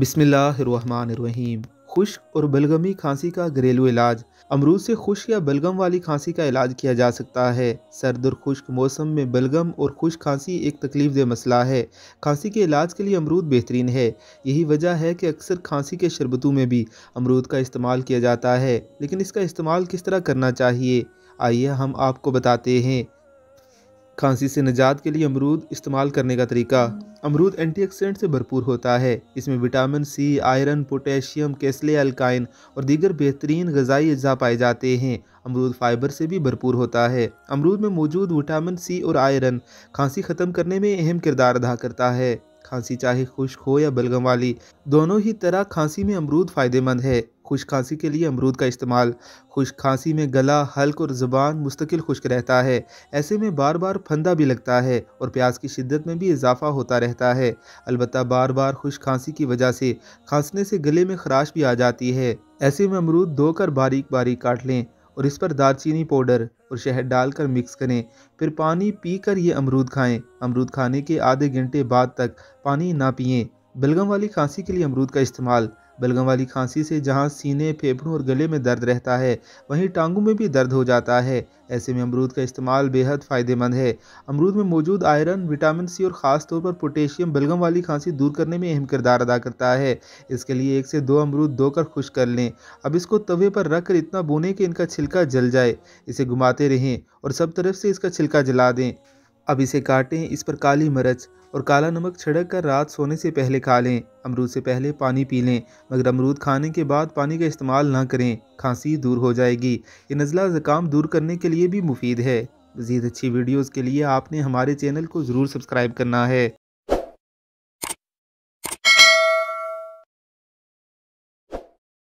बिसमीम खुश और बलगमी खांसी का घरेलू इलाज अमरूद से खुश या बलगम वाली खांसी का इलाज किया जा सकता है सर्द और खुश्क मौसम में बलगम और खुश खांसी एक तकलीफ दह मसला है खांसी के इलाज के लिए अमरूद बेहतरीन है यही वजह है कि अक्सर खांसी के शरबतों में भी अमरूद का इस्तेमाल किया जाता है लेकिन इसका इस्तेमाल किस तरह करना चाहिए आइए हम आपको बताते हैं खांसी से निजात के लिए अमरूद इस्तेमाल करने का तरीका अमरूद एंटीऑक्सीडेंट से भरपूर होता है इसमें विटामिन सी आयरन पोटेशियम कैसले अल्काइन और दीगर बेहतरीन गजाई अज्जा पाए जाते हैं अमरूद फाइबर से भी भरपूर होता है अमरूद में मौजूद विटामिन सी और आयरन खांसी ख़त्म करने में अहम किरदार अदा करता है खांसी चाहे खुश्क हो या बलगम वाली दोनों ही तरह खांसी में अमरूद फ़ायदेमंद है खुश खांसी के लिए अमरूद का इस्तेमाल खुश खांसी में गला हल्क और ज़ुबान मुस्तकिल खुश्क रहता है ऐसे में बार बार फंदा भी लगता है और प्यास की शिद्दत में भी इजाफा होता रहता है अलबत् बार बार खुश खांसी की वजह से खांसने से गले में खराश भी आ जाती है ऐसे में अमरूद धोकर बारीक बारीक काट लें और इस पर दालचीनी पाउडर और शहद डालकर मिक्स करें फिर पानी पीकर ये अमरूद खाएं अमरूद खाने के आधे घंटे बाद तक पानी ना पिएँ बलगम वाली खांसी के लिए अमरूद का इस्तेमाल बलगम वाली खांसी से जहाँ सीने फेफड़ों और गले में दर्द रहता है वहीं टांगों में भी दर्द हो जाता है ऐसे में अमरूद का इस्तेमाल बेहद फ़ायदेमंद है अमरूद में मौजूद आयरन विटामिन सी और ख़ास तौर पर पोटेशियम बलगम वाली खांसी दूर करने में अहम किरदार अदा करता है इसके लिए एक से दो अमरूद धोकर खुश कर लें अब इसको तवे पर रख कर इतना बोने कि इनका छिलका जल जाए इसे घुमाते रहें और सब तरफ से इसका छिलका जला दें अब इसे काटें इस पर काली मरच और काला नमक छिड़क कर रात सोने से पहले खा लें अमरूद से पहले पानी पी लें मगर अमरूद खाने के बाद पानी का इस्तेमाल ना करें खांसी दूर हो जाएगी ये नज़ला ज़ुकाम दूर करने के लिए भी मुफीद है मज़ीद अच्छी वीडियोज़ के लिए आपने हमारे चैनल को ज़रूर सब्सक्राइब करना है